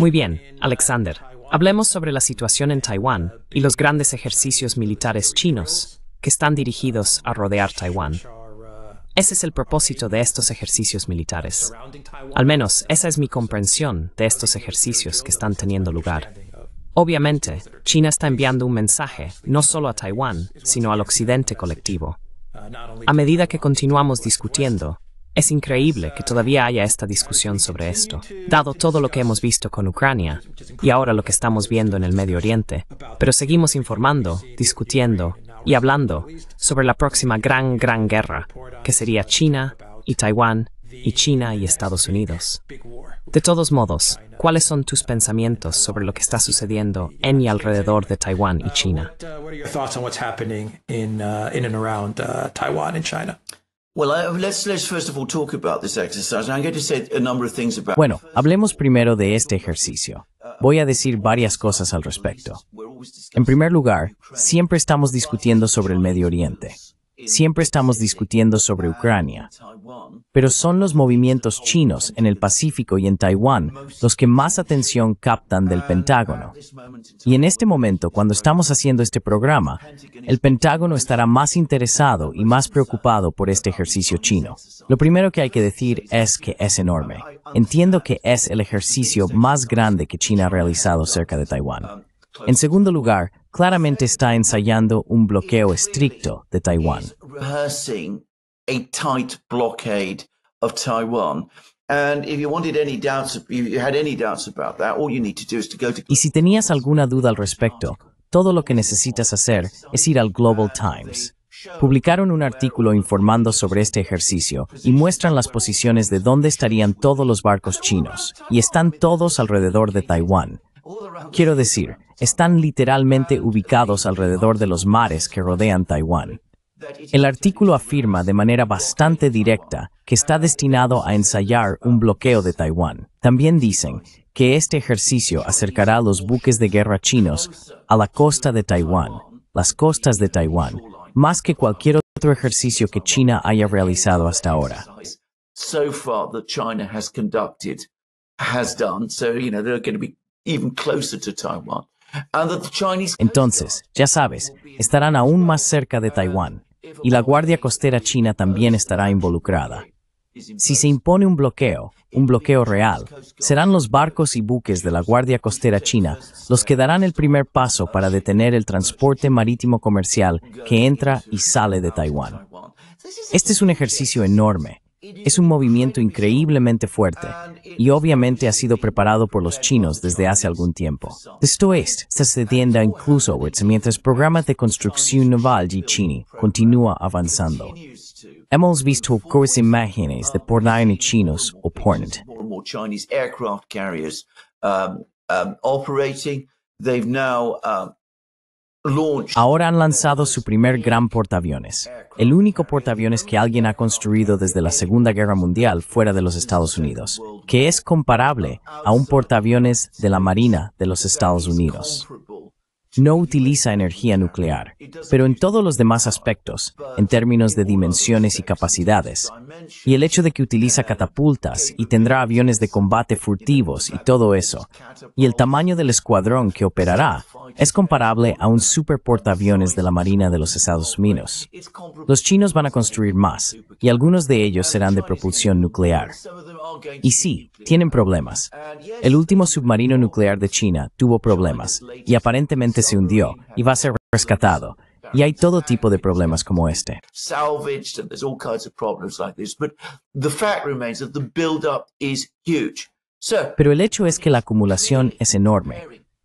Muy bien, Alexander. Hablemos sobre la situación en Taiwán y los grandes ejercicios militares chinos que están dirigidos a rodear Taiwán. Ese es el propósito de estos ejercicios militares. Al menos esa es mi comprensión de estos ejercicios que están teniendo lugar. Obviamente, China está enviando un mensaje no solo a Taiwán, sino al occidente colectivo. A medida que continuamos discutiendo, es increíble que todavía haya esta discusión sobre esto, dado todo lo que hemos visto con Ucrania y ahora lo que estamos viendo en el Medio Oriente, pero seguimos informando, discutiendo y hablando sobre la próxima gran, gran guerra, que sería China y Taiwán y China y Estados Unidos. De todos modos, ¿cuáles son tus pensamientos sobre lo que está sucediendo en y alrededor de Taiwán y China? Bueno, hablemos primero de este ejercicio. Voy a decir varias cosas al respecto. En primer lugar, siempre estamos discutiendo sobre el Medio Oriente. Siempre estamos discutiendo sobre Ucrania, pero son los movimientos chinos en el Pacífico y en Taiwán los que más atención captan del Pentágono. Y en este momento, cuando estamos haciendo este programa, el Pentágono estará más interesado y más preocupado por este ejercicio chino. Lo primero que hay que decir es que es enorme. Entiendo que es el ejercicio más grande que China ha realizado cerca de Taiwán. En segundo lugar, claramente está ensayando un bloqueo estricto de Taiwán. Y si tenías alguna duda al respecto, todo lo que necesitas hacer es ir al Global Times. Publicaron un artículo informando sobre este ejercicio y muestran las posiciones de dónde estarían todos los barcos chinos, y están todos alrededor de Taiwán, Quiero decir, están literalmente ubicados alrededor de los mares que rodean Taiwán. El artículo afirma de manera bastante directa que está destinado a ensayar un bloqueo de Taiwán. También dicen que este ejercicio acercará a los buques de guerra chinos a la costa de Taiwán, las costas de Taiwán, más que cualquier otro ejercicio que China haya realizado hasta ahora. Entonces, ya sabes, estarán aún más cerca de Taiwán uh, y la Guardia Costera China también estará involucrada. Si se impone un bloqueo, un bloqueo real, serán los barcos y buques de la Guardia Costera China los que darán el primer paso para detener el transporte marítimo comercial que entra y sale de Taiwán. Este es un ejercicio enorme es un movimiento increíblemente fuerte y obviamente ha sido preparado por los chinos desde hace algún tiempo. Esto es, está cediendo incluso mientras programas de construcción naval de Chini continúa avanzando. Hemos visto algunas imágenes de pornaines chinos o pornet. Ahora han lanzado su primer gran portaaviones, el único portaaviones que alguien ha construido desde la Segunda Guerra Mundial fuera de los Estados Unidos, que es comparable a un portaaviones de la Marina de los Estados Unidos no utiliza energía nuclear, pero en todos los demás aspectos, en términos de dimensiones y capacidades, y el hecho de que utiliza catapultas y tendrá aviones de combate furtivos y todo eso, y el tamaño del escuadrón que operará, es comparable a un super portaaviones de la Marina de los Estados Unidos. Los chinos van a construir más, y algunos de ellos serán de propulsión nuclear. Y sí, tienen problemas. El último submarino nuclear de China tuvo problemas y aparentemente se hundió y va a ser rescatado. Y hay todo tipo de problemas como este. Pero el hecho es que la acumulación es enorme.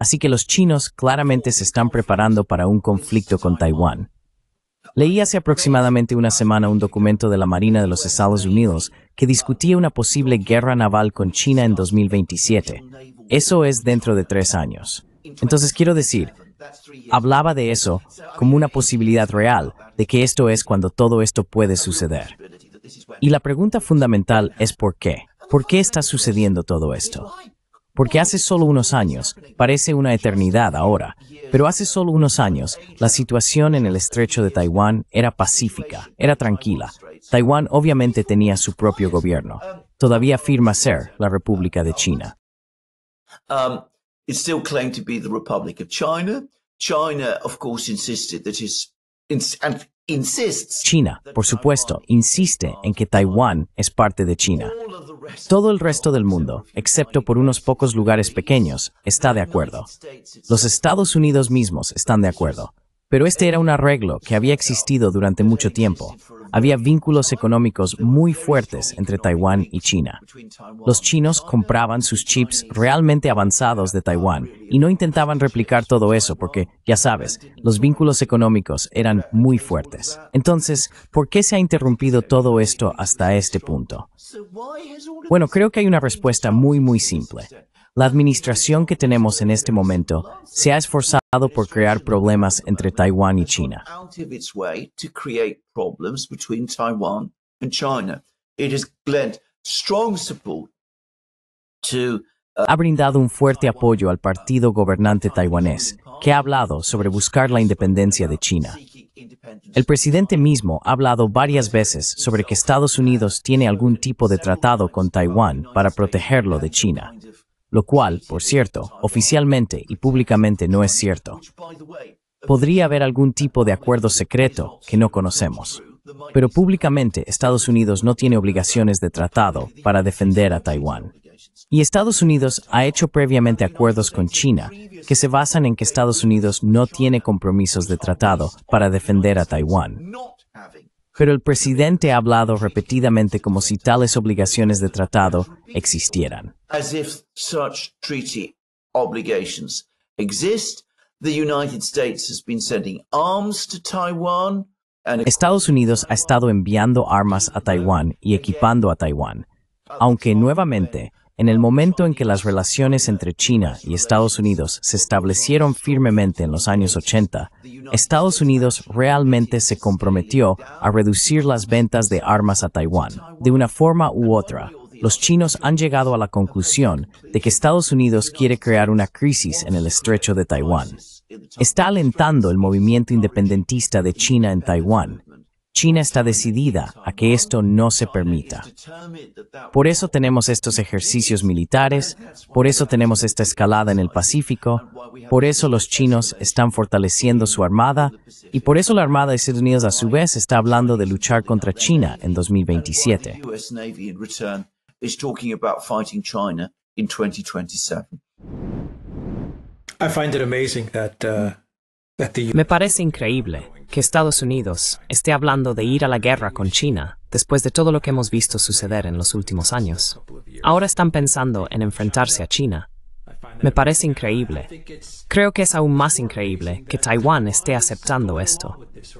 Así que los chinos claramente se están preparando para un conflicto con Taiwán. Leí hace aproximadamente una semana un documento de la Marina de los Estados Unidos que discutía una posible guerra naval con China en 2027. Eso es dentro de tres años. Entonces quiero decir, hablaba de eso como una posibilidad real, de que esto es cuando todo esto puede suceder. Y la pregunta fundamental es por qué. ¿Por qué está sucediendo todo esto? Porque hace solo unos años, parece una eternidad ahora, pero hace solo unos años, la situación en el estrecho de Taiwán era pacífica, era tranquila. Taiwán obviamente tenía su propio gobierno. Todavía firma ser la República de China. China. of course, insisted that China, por supuesto, insiste en que Taiwán es parte de China. Todo el resto del mundo, excepto por unos pocos lugares pequeños, está de acuerdo. Los Estados Unidos mismos están de acuerdo. Pero este era un arreglo que había existido durante mucho tiempo había vínculos económicos muy fuertes entre Taiwán y China. Los chinos compraban sus chips realmente avanzados de Taiwán y no intentaban replicar todo eso porque, ya sabes, los vínculos económicos eran muy fuertes. Entonces, ¿por qué se ha interrumpido todo esto hasta este punto? Bueno, creo que hay una respuesta muy, muy simple. La administración que tenemos en este momento se ha esforzado por crear problemas entre Taiwán y China. Uh, ha brindado un fuerte apoyo al partido gobernante taiwanés, que ha hablado sobre buscar la independencia de China. El presidente mismo ha hablado varias veces sobre que Estados Unidos tiene algún tipo de tratado con Taiwán para protegerlo de China lo cual, por cierto, oficialmente y públicamente no es cierto. Podría haber algún tipo de acuerdo secreto que no conocemos. Pero públicamente Estados Unidos no tiene obligaciones de tratado para defender a Taiwán. Y Estados Unidos ha hecho previamente acuerdos con China que se basan en que Estados Unidos no tiene compromisos de tratado para defender a Taiwán pero el presidente ha hablado repetidamente como si tales obligaciones de tratado existieran. Estados Unidos ha estado enviando armas a Taiwán y equipando a Taiwán, aunque nuevamente en el momento en que las relaciones entre China y Estados Unidos se establecieron firmemente en los años 80, Estados Unidos realmente se comprometió a reducir las ventas de armas a Taiwán. De una forma u otra, los chinos han llegado a la conclusión de que Estados Unidos quiere crear una crisis en el estrecho de Taiwán. Está alentando el movimiento independentista de China en Taiwán China está decidida a que esto no se permita. Por eso tenemos estos ejercicios militares, por eso tenemos esta escalada en el Pacífico, por eso los chinos están fortaleciendo su armada y por eso la Armada de Estados Unidos a su vez está hablando de luchar contra China en 2027. Me parece increíble que Estados Unidos esté hablando de ir a la guerra con China después de todo lo que hemos visto suceder en los últimos años. Ahora están pensando en enfrentarse a China. Me parece increíble. Creo que es aún más increíble que Taiwán esté aceptando esto.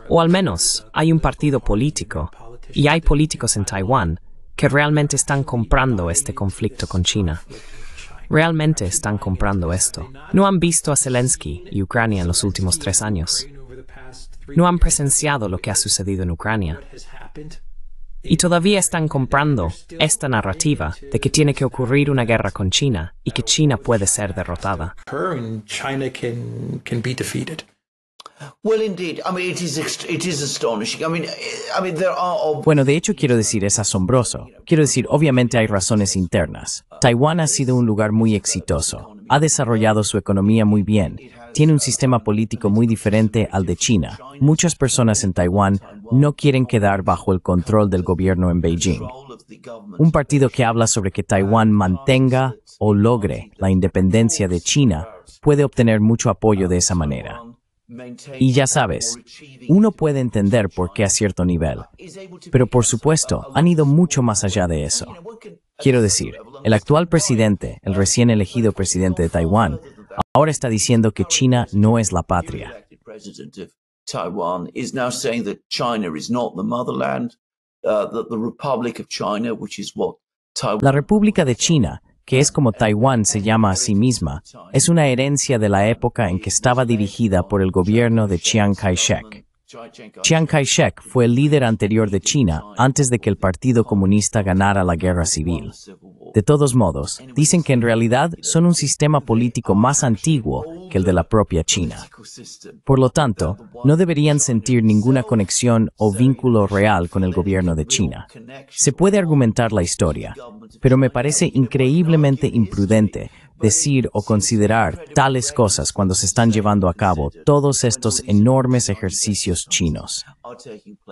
O al menos hay un partido político y hay políticos en Taiwán que realmente están comprando este conflicto con China realmente están comprando esto. No han visto a Zelensky y Ucrania en los últimos tres años. No han presenciado lo que ha sucedido en Ucrania. Y todavía están comprando esta narrativa de que tiene que ocurrir una guerra con China y que China puede ser derrotada. Bueno, de hecho quiero decir, es asombroso. Quiero decir, obviamente hay razones internas. Taiwán ha sido un lugar muy exitoso, ha desarrollado su economía muy bien, tiene un sistema político muy diferente al de China. Muchas personas en Taiwán no quieren quedar bajo el control del gobierno en Beijing. Un partido que habla sobre que Taiwán mantenga o logre la independencia de China puede obtener mucho apoyo de esa manera. Y ya sabes, uno puede entender por qué a cierto nivel, pero por supuesto han ido mucho más allá de eso. Quiero decir, el actual presidente, el recién elegido presidente de Taiwán, ahora está diciendo que China no es la patria. La República de China que es como Taiwán se llama a sí misma, es una herencia de la época en que estaba dirigida por el gobierno de Chiang Kai-shek. Chiang Kai-shek fue el líder anterior de China antes de que el Partido Comunista ganara la guerra civil. De todos modos, dicen que en realidad son un sistema político más antiguo el de la propia China. Este por lo tanto, no deberían sentir ninguna conexión o vínculo real con el gobierno de China. Se puede argumentar la historia, pero me parece increíblemente imprudente decir o considerar tales cosas cuando se están llevando a cabo todos estos enormes ejercicios chinos.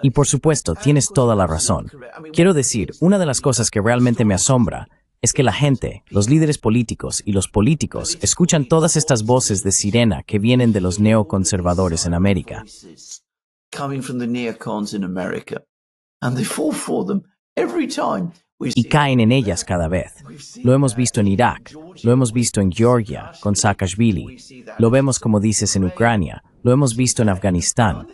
Y por supuesto, tienes toda la razón. Quiero decir, una de las cosas que realmente me asombra es que la gente, los líderes políticos y los políticos escuchan todas estas voces de sirena que vienen de los neoconservadores en América. Y caen en ellas cada vez. Lo hemos visto en Irak, lo hemos visto en Georgia con Saakashvili, lo vemos como dices en Ucrania, lo hemos visto en Afganistán.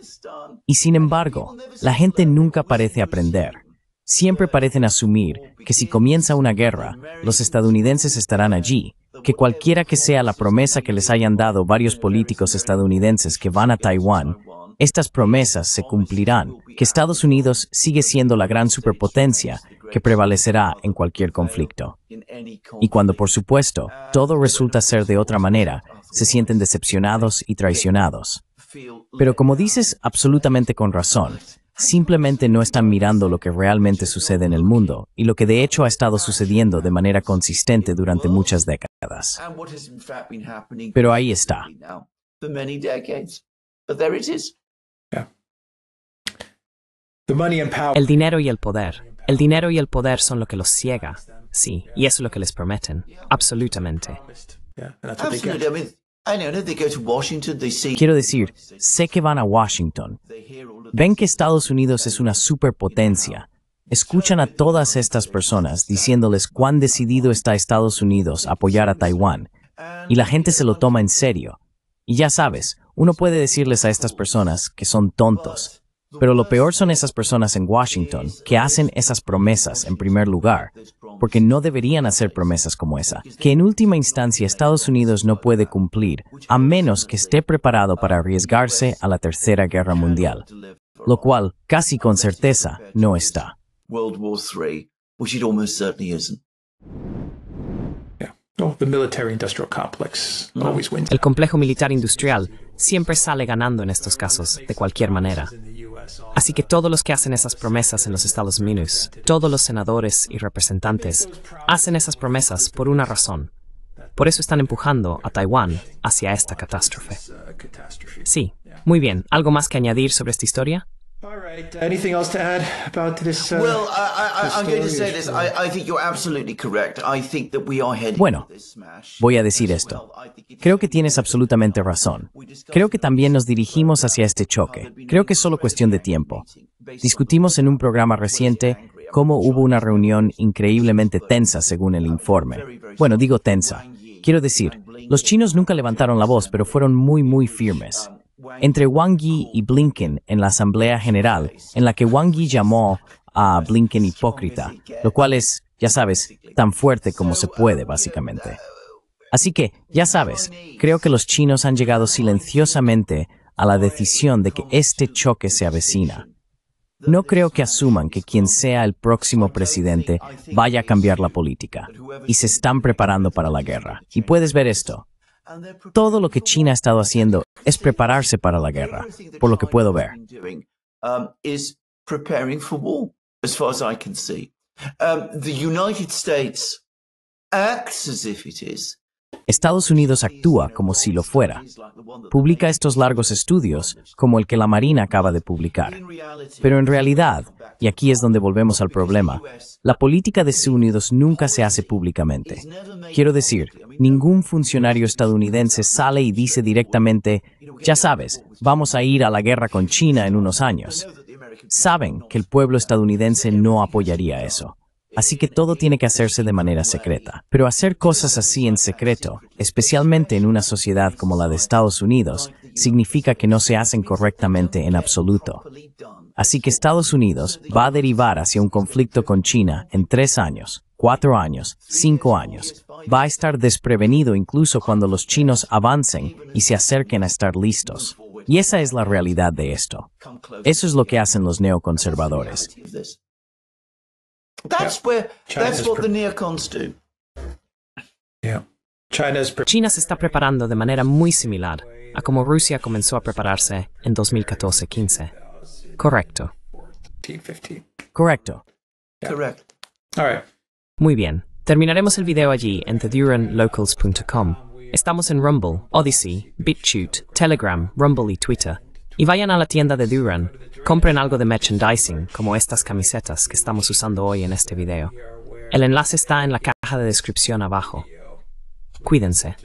Y sin embargo, la gente nunca parece aprender siempre parecen asumir que si comienza una guerra, los estadounidenses estarán allí, que cualquiera que sea la promesa que les hayan dado varios políticos estadounidenses que van a Taiwán, estas promesas se cumplirán, que Estados Unidos sigue siendo la gran superpotencia que prevalecerá en cualquier conflicto. Y cuando, por supuesto, todo resulta ser de otra manera, se sienten decepcionados y traicionados. Pero como dices absolutamente con razón, simplemente no están mirando lo que realmente sucede en el mundo y lo que de hecho ha estado sucediendo de manera consistente durante muchas décadas. Pero ahí está. El dinero y el poder. El dinero y el poder son lo que los ciega. Sí, y eso es lo que les prometen. Absolutamente. Quiero decir, sé que van a Washington. Ven que Estados Unidos es una superpotencia. Escuchan a todas estas personas diciéndoles cuán decidido está Estados Unidos a apoyar a Taiwán. Y la gente se lo toma en serio. Y ya sabes, uno puede decirles a estas personas que son tontos. Pero lo peor son esas personas en Washington que hacen esas promesas en primer lugar, porque no deberían hacer promesas como esa, que en última instancia Estados Unidos no puede cumplir, a menos que esté preparado para arriesgarse a la Tercera Guerra Mundial, lo cual casi con certeza no está. Oh, mm. El complejo militar industrial siempre sale ganando en estos casos, de cualquier manera. Así que todos los que hacen esas promesas en los Estados Unidos, todos los senadores y representantes, hacen esas promesas por una razón. Por eso están empujando a Taiwán hacia esta catástrofe. Sí, muy bien. ¿Algo más que añadir sobre esta historia? bueno, voy a decir esto. Creo que tienes absolutamente razón. Creo que también nos dirigimos hacia este choque. Creo que es solo cuestión de tiempo. Discutimos en un programa reciente cómo hubo una reunión increíblemente tensa según el informe. Bueno, digo tensa. Quiero decir, los chinos nunca levantaron la voz, pero fueron muy, muy firmes entre Wang Yi y Blinken en la Asamblea General, en la que Wang Yi llamó a Blinken hipócrita, lo cual es, ya sabes, tan fuerte como se puede, básicamente. Así que, ya sabes, creo que los chinos han llegado silenciosamente a la decisión de que este choque se avecina. No creo que asuman que quien sea el próximo presidente vaya a cambiar la política, y se están preparando para la guerra. Y puedes ver esto. Todo lo que China ha estado haciendo es prepararse para la guerra, por lo que puedo ver. Estados Unidos actúa como si lo fuera. Publica estos largos estudios como el que la Marina acaba de publicar. Pero en realidad, y aquí es donde volvemos al problema, la política de Estados Unidos nunca se hace públicamente. Quiero decir, ningún funcionario estadounidense sale y dice directamente, ya sabes, vamos a ir a la guerra con China en unos años. Saben que el pueblo estadounidense no apoyaría eso. Así que todo tiene que hacerse de manera secreta. Pero hacer cosas así en secreto, especialmente en una sociedad como la de Estados Unidos, significa que no se hacen correctamente en absoluto. Así que Estados Unidos va a derivar hacia un conflicto con China en tres años, cuatro años, cinco años. Va a estar desprevenido incluso cuando los chinos avancen y se acerquen a estar listos. Y esa es la realidad de esto. Eso es lo que hacen los neoconservadores. China se está preparando de manera muy similar a como Rusia comenzó a prepararse en 2014-15. Correcto. Correcto. Correcto. Muy bien. Terminaremos el video allí en theduranlocals.com. Estamos en Rumble, Odyssey, BitChute, Telegram, Rumble y Twitter. Y vayan a la tienda de Duran, compren algo de merchandising, como estas camisetas que estamos usando hoy en este video. El enlace está en la caja de descripción abajo. Cuídense.